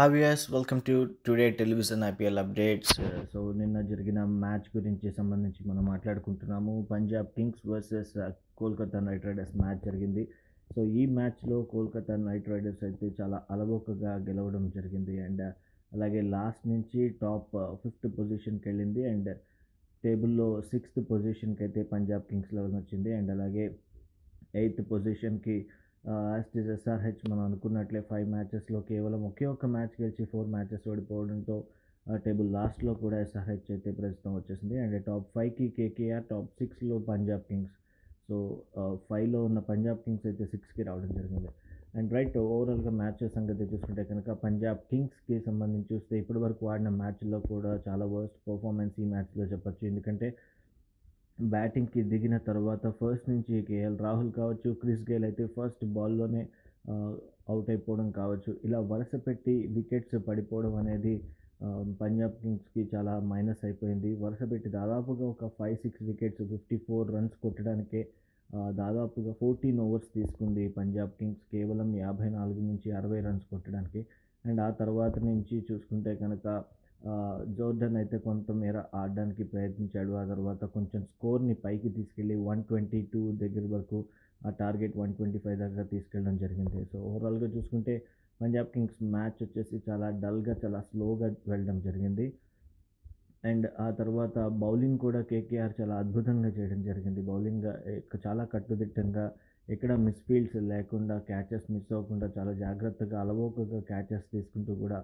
హావియర్స్ welcome to today television IPL updates so నిన్న జరిగిన match గురించి సంబంధించి మనం మాట్లాడుకుంటున్నాము Punjab Kings versus Kolkata Knight Riders match జరిగింది సో ఈ మ్యాచ్లో కోల్కతా నైట్ రైడర్స్ అయితే చాలా అలవోకగా గెలవడం జరిగింది అండ్ uh, అలాగే లాస్ట్ నుంచి టాప్ ఫిఫ్త్ పొజిషన్కి వెళ్ళింది అండ్ టేబుల్లో సిక్స్త్ పొజిషన్కి అయితే పంజాబ్ కింగ్స్ లెవెన్ వచ్చింది అండ్ అలాగే ఎయిత్ పొజిషన్కి యాజ్ టీజ్ ఎస్ఆర్హెచ్ మనం అనుకున్నట్లే ఫైవ్ మ్యాచెస్లో కేవలం ఒకే ఒక్క మ్యాచ్ గెలిచి ఫోర్ మ్యాచెస్ ఓడిపోవడంతో టేబుల్ లాస్ట్లో కూడా ఎస్ఆర్హెచ్ అయితే ప్రస్తుతం వచ్చేసింది అండ్ టాప్ ఫైవ్కి కేకేఆర్ టాప్ సిక్స్లో పంజాబ్ కింగ్స్ సో ఫైవ్లో ఉన్న పంజాబ్ కింగ్స్ అయితే సిక్స్కి రావడం జరిగింది అండ్ రైట్ ఓవరాల్గా మ్యాచ్ సంగతి చూసుకుంటే కనుక పంజాబ్ కింగ్స్కి సంబంధించి చూస్తే ఇప్పటివరకు ఆడిన మ్యాచ్లో కూడా చాలా వర్స్ట్ పర్ఫార్మెన్స్ ఈ మ్యాచ్లో చెప్పచ్చు ఎందుకంటే బ్యాటింగ్కి దిగిన తర్వాత ఫస్ట్ నుంచి కేఎల్ రాహుల్ కావచ్చు క్రిస్ గేల్ అయితే ఫస్ట్ బాల్లోనే అవుట్ అయిపోవడం కావచ్చు ఇలా వరుస పెట్టి వికెట్స్ పడిపోవడం అనేది పంజాబ్ కింగ్స్కి చాలా మైనస్ అయిపోయింది వరుస పెట్టి దాదాపుగా ఒక five six wickets fifty four runs కొట్టడానికే దాదాపుగా ఫోర్టీన్ ఓవర్స్ తీసుకుంది పంజాబ్ కింగ్స్ కేవలం యాభై నాలుగు నుంచి అరవై రన్స్ కొట్టడానికి అండ్ ఆ తర్వాత నుంచి చూసుకుంటే కనుక జోర్డన్ అయితే కొంతమేర ఆడడానికి ప్రయత్నించాడు ఆ తర్వాత కొంచెం స్కోర్ని పైకి తీసుకెళ్ళి వన్ ట్వంటీ టూ దగ్గర వరకు ఆ టార్గెట్ వన్ ట్వంటీ ఫైవ్ దాకా తీసుకెళ్ళడం జరిగింది సో ఓవరాల్గా చూసుకుంటే పంజాబ్ కింగ్స్ మ్యాచ్ వచ్చేసి చాలా డల్గా చాలా స్లోగా వెళ్ళడం జరిగింది అండ్ ఆ తర్వాత బౌలింగ్ కూడా కేకేఆర్ చాలా అద్భుతంగా చేయడం జరిగింది బౌలింగ్ చాలా కట్టుదిట్టంగా ఎక్కడ మిస్ఫీల్డ్స్ లేకుండా క్యాచెస్ మిస్ అవ్వకుండా చాలా జాగ్రత్తగా అలవోకగా క్యాచెస్ తీసుకుంటూ కూడా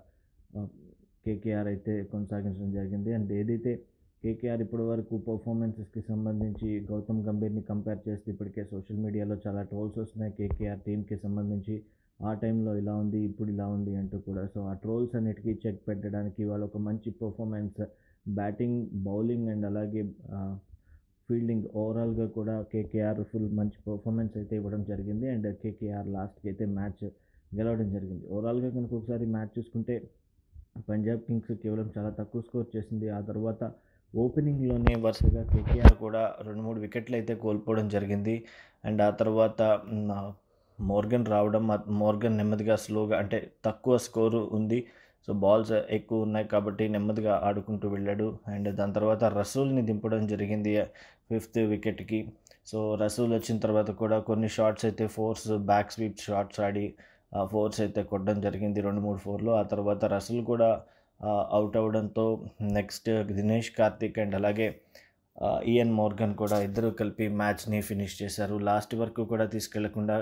కేకేఆర్ అయితే కొనసాగించడం జరిగింది అండ్ ఏదైతే కేకేఆర్ ఇప్పటి వరకు పర్ఫార్మెన్సెస్కి సంబంధించి గౌతమ్ గంభీర్ని కంపేర్ చేస్తే ఇప్పటికే సోషల్ మీడియాలో చాలా ట్రోల్స్ వస్తున్నాయి కేకేఆర్ టీమ్కి సంబంధించి ఆ టైంలో ఇలా ఉంది ఇప్పుడు ఇలా ఉంది అంటూ కూడా సో ఆ ట్రోల్స్ అన్నిటికీ చెక్ పెట్టడానికి వాళ్ళు ఒక మంచి పర్ఫార్మెన్స్ బ్యాటింగ్ బౌలింగ్ అండ్ అలాగే ఫీల్డింగ్ ఓవరాల్గా కూడా కేకేఆర్ ఫుల్ మంచి పర్ఫార్మెన్స్ అయితే ఇవ్వడం జరిగింది అండ్ కేకేఆర్ లాస్ట్కి అయితే మ్యాచ్ గెలవడం జరిగింది ఓవరాల్గా కనుక ఒకసారి మ్యాచ్ చూసుకుంటే పంజాబ్ కింగ్స్ కేవలం చాలా తక్కువ స్కోర్ చేసింది ఆ తర్వాత ఓపెనింగ్లోనే వరుసగా కేకేఆర్ కూడా రెండు మూడు వికెట్లు అయితే కోల్పోవడం జరిగింది అండ్ ఆ తర్వాత మోర్గన్ రావడం మోర్గన్ నెమ్మదిగా స్లోగా అంటే తక్కువ స్కోరు ఉంది సో బాల్స్ ఎక్కువ ఉన్నాయి కాబట్టి నెమ్మదిగా ఆడుకుంటూ వెళ్ళాడు అండ్ దాని తర్వాత రసూల్ని దింపడం జరిగింది ఫిఫ్త్ వికెట్కి సో రసూల్ వచ్చిన తర్వాత కూడా కొన్ని షార్ట్స్ అయితే ఫోర్స్ బ్యాక్ స్వీప్ షార్ట్స్ ఆడి ఫోర్స్ అయితే కొట్టడం జరిగింది రెండు మూడు ఫోర్లు ఆ తర్వాత రసల్ కూడా అవుట్ అవ్వడంతో నెక్స్ట్ దినేష్ కార్తిక్ అండ్ అలాగే ఈఎన్ మోర్గన్ కూడా ఇద్దరు కలిపి మ్యాచ్ని ఫినిష్ చేశారు లాస్ట్ వరకు కూడా తీసుకెళ్లకుండా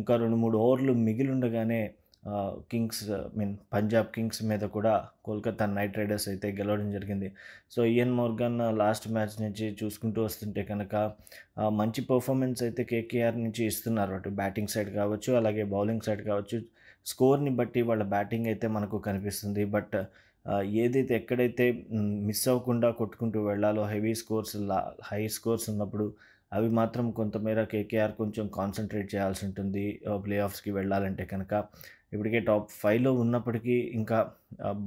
ఇంకా రెండు మూడు ఓవర్లు మిగిలి ఉండగానే కింగ్స్ మీన్ పంజాబ్ కింగ్స్ మీద కూడా కోల్కతా నైట్ రైడర్స్ అయితే గెలవడం జరిగింది so Eoin Morgan last match నుంచి చూసుకుంటూ వస్తుంటే కనుక మంచి పర్ఫార్మెన్స్ అయితే కేకేఆర్ నుంచి ఇస్తున్నారు అటు బ్యాటింగ్ సైడ్ కావచ్చు అలాగే బౌలింగ్ సైడ్ కావచ్చు స్కోర్ని బట్టి వాళ్ళ బ్యాటింగ్ అయితే మనకు కనిపిస్తుంది బట్ ఏదైతే ఎక్కడైతే మిస్ అవ్వకుండా కొట్టుకుంటూ వెళ్ళాలో హెవీ స్కోర్స్ హై స్కోర్స్ ఉన్నప్పుడు అవి మాత్రం కొంతమేర కేకేఆర్ కొంచెం కాన్సన్ట్రేట్ చేయాల్సి ఉంటుంది ప్లే ఆఫ్స్కి వెళ్ళాలంటే కనుక ఇప్పటికే టాప్ ఫైవ్లో ఉన్నప్పటికీ ఇంకా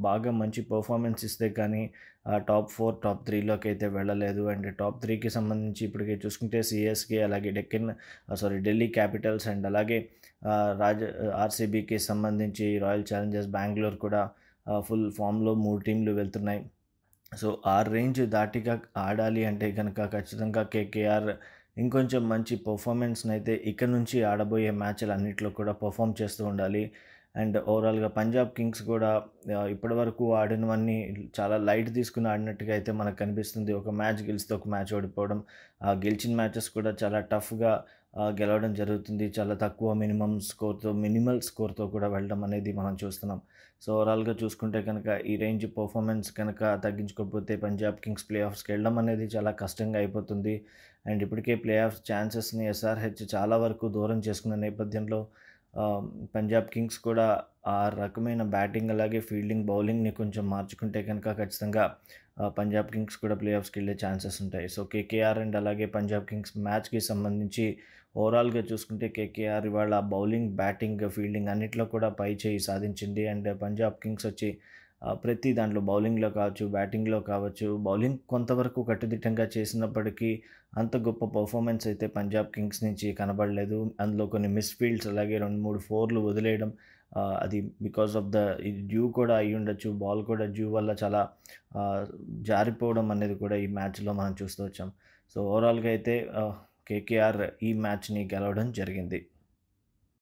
బాగా మంచి పర్ఫార్మెన్స్ ఇస్తే కానీ టాప్ ఫోర్ టాప్ త్రీలోకి అయితే వెళ్ళలేదు అండ్ టాప్ త్రీకి సంబంధించి ఇప్పటికే చూసుకుంటే సిఎస్కే అలాగే Deccan sorry Delhi Capitals and అలాగే రాజ ఆర్సీబీకి సంబంధించి రాయల్ ఛాలెంజర్స్ బెంగళూరు కూడా ఫుల్ ఫామ్లో మూడు టీంలు వెళ్తున్నాయి సో ఆ రేంజ్ దాటిగా ఆడాలి అంటే కనుక ఖచ్చితంగా కేకేఆర్ ఇంకొంచెం మంచి పర్ఫార్మెన్స్ని అయితే ఇక్కడ నుంచి ఆడబోయే మ్యాచ్లు అన్నింటిలో కూడా పర్ఫామ్ చేస్తూ ఉండాలి అండ్ ఓవరాల్గా పంజాబ్ కింగ్స్ కూడా ఇప్పటి వరకు ఆడినవన్నీ చాలా లైట్ తీసుకుని ఆడినట్టుగా అయితే మనకు కనిపిస్తుంది ఒక మ్యాచ్ గెలిస్తే ఒక మ్యాచ్ ఓడిపోవడం గెలిచిన మ్యాచెస్ కూడా చాలా టఫ్గా గెలవడం జరుగుతుంది చాలా తక్కువ మినిమం స్కోర్తో మినిమల్ స్కోర్తో కూడా వెళ్ళడం అనేది మనం చూస్తున్నాం సో ఓవరాల్గా చూసుకుంటే కనుక ఈ రేంజ్ పర్ఫార్మెన్స్ కనుక తగ్గించుకోకపోతే పంజాబ్ కింగ్స్ ప్లే ఆఫ్స్కి వెళ్ళడం అనేది చాలా కష్టంగా అయిపోతుంది అండ్ ఇప్పటికే ప్లే ఆఫ్ ఛాన్సెస్ని ఎస్ఆర్హెచ్ చాలా వరకు దూరం చేసుకున్న నేపథ్యంలో పంజాబ్ కింగ్స్ కూడా ఆ రకమైన బ్యాటింగ్ అలాగే ఫీల్డింగ్ బౌలింగ్ని కొంచెం మార్చుకుంటే కనుక ఖచ్చితంగా పంజాబ్ కింగ్స్ కూడా ప్లే ఆఫ్స్కి వెళ్ళే ఛాన్సెస్ ఉంటాయి సో కేకేఆర్ అండ్ అలాగే పంజాబ్ కింగ్స్ మ్యాచ్కి సంబంధించి ఓవరాల్గా చూసుకుంటే కేకేఆర్ ఇవాళ బౌలింగ్ బ్యాటింగ్ ఫీల్డింగ్ అన్నిట్లో కూడా పై చేయి సాధించింది అండ్ పంజాబ్ కింగ్స్ వచ్చి ప్రతి దాంట్లో బౌలింగ్లో కావచ్చు బ్యాటింగ్లో కావచ్చు బౌలింగ్ కొంతవరకు కట్టుదిట్టంగా చేసినప్పటికీ అంత గొప్ప పర్ఫార్మెన్స్ అయితే పంజాబ్ కింగ్స్ నుంచి కనబడలేదు అందులో కొన్ని మిస్ ఫీల్డ్స్ అలాగే రెండు మూడు ఫోర్లు వదిలేయడం అది బికాస్ ఆఫ్ ద డ్యూ కూడా అయ్యి ఉండొచ్చు బాల్ కూడా డ్యూ వల్ల చాలా జారిపోవడం అనేది కూడా ఈ మ్యాచ్లో మనం చూస్తూ వచ్చాం సో ఓవరాల్గా అయితే కేకేఆర్ ఈ మ్యాచ్ని గెలవడం జరిగింది